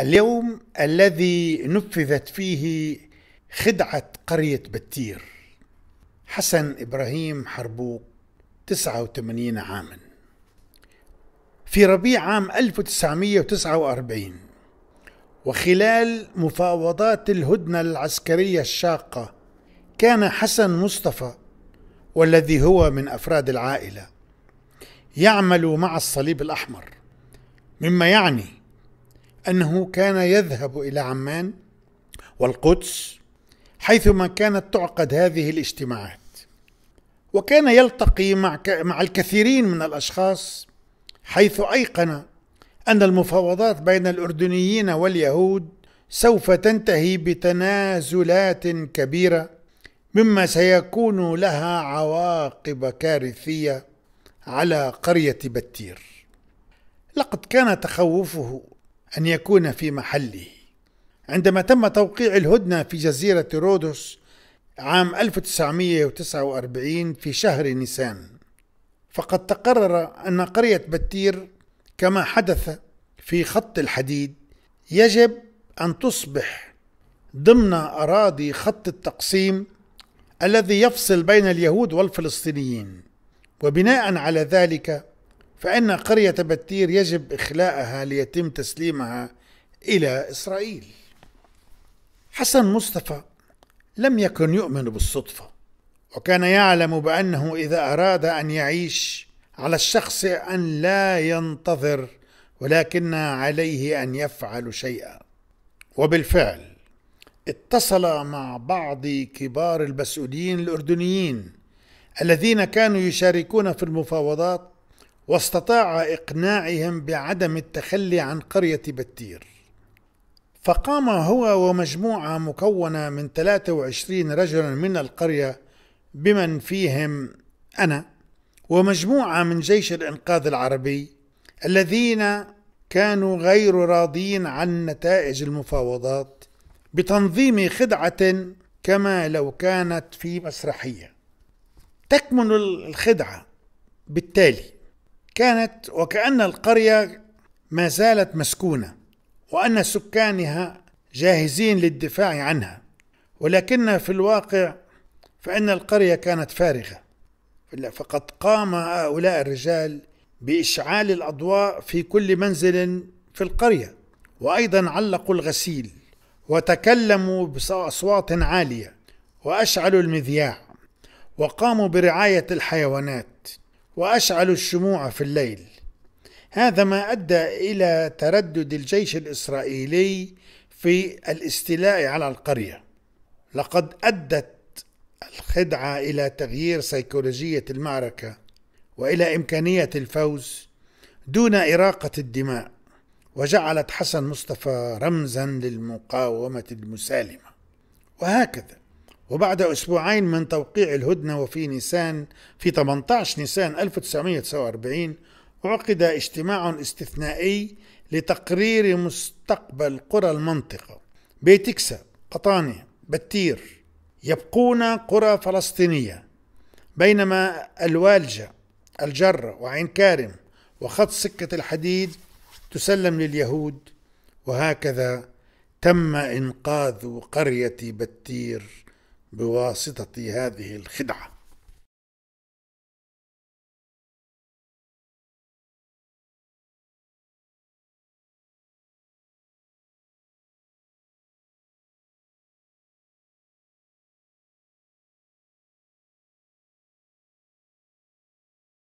اليوم الذي نفذت فيه خدعة قرية بتير حسن إبراهيم حربوق 89 عاما في ربيع عام 1949 وخلال مفاوضات الهدنة العسكرية الشاقة كان حسن مصطفى والذي هو من أفراد العائلة يعمل مع الصليب الأحمر مما يعني أنه كان يذهب إلى عمان والقدس حيثما كانت تعقد هذه الاجتماعات وكان يلتقي مع مع الكثيرين من الاشخاص حيث ايقن ان المفاوضات بين الاردنيين واليهود سوف تنتهي بتنازلات كبيره مما سيكون لها عواقب كارثيه على قريه بتير لقد كان تخوفه أن يكون في محله عندما تم توقيع الهدنة في جزيرة رودوس عام 1949 في شهر نيسان فقد تقرر أن قرية بتير كما حدث في خط الحديد يجب أن تصبح ضمن أراضي خط التقسيم الذي يفصل بين اليهود والفلسطينيين وبناء على ذلك فإن قرية بتير يجب إخلاءها ليتم تسليمها إلى إسرائيل حسن مصطفى لم يكن يؤمن بالصدفة وكان يعلم بأنه إذا أراد أن يعيش على الشخص أن لا ينتظر ولكن عليه أن يفعل شيئا وبالفعل اتصل مع بعض كبار المسؤولين الأردنيين الذين كانوا يشاركون في المفاوضات واستطاع إقناعهم بعدم التخلي عن قرية بتير فقام هو ومجموعة مكونة من 23 رجلا من القرية بمن فيهم أنا ومجموعة من جيش الإنقاذ العربي الذين كانوا غير راضين عن نتائج المفاوضات بتنظيم خدعة كما لو كانت في مسرحية تكمن الخدعة بالتالي كانت وكأن القرية ما زالت مسكونة وأن سكانها جاهزين للدفاع عنها ولكن في الواقع فإن القرية كانت فارغة فقد قام هؤلاء الرجال بإشعال الأضواء في كل منزل في القرية وأيضا علقوا الغسيل وتكلموا بأصوات عالية وأشعلوا المذياع وقاموا برعاية الحيوانات وأشعلوا الشموع في الليل هذا ما أدى إلى تردد الجيش الإسرائيلي في الاستيلاء على القرية لقد أدت الخدعة إلى تغيير سيكولوجية المعركة وإلى إمكانية الفوز دون إراقة الدماء وجعلت حسن مصطفى رمزا للمقاومة المسالمة وهكذا وبعد أسبوعين من توقيع الهدنة وفي نيسان في 18 نيسان 1949 عقد اجتماع استثنائي لتقرير مستقبل قرى المنطقة بيتكسا قطانة بتير يبقون قرى فلسطينية بينما الوالجة الجرة وعين كارم وخط سكة الحديد تسلم لليهود وهكذا تم إنقاذ قرية بتير بواسطة هذه الخدعة